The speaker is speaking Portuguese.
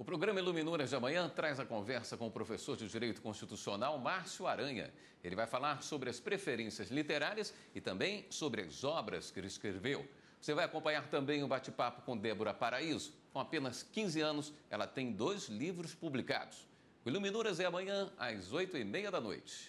O programa Iluminuras de amanhã traz a conversa com o professor de Direito Constitucional Márcio Aranha. Ele vai falar sobre as preferências literárias e também sobre as obras que ele escreveu. Você vai acompanhar também o bate-papo com Débora Paraíso. Com apenas 15 anos, ela tem dois livros publicados. O Iluminuras é amanhã às 8h30 da noite.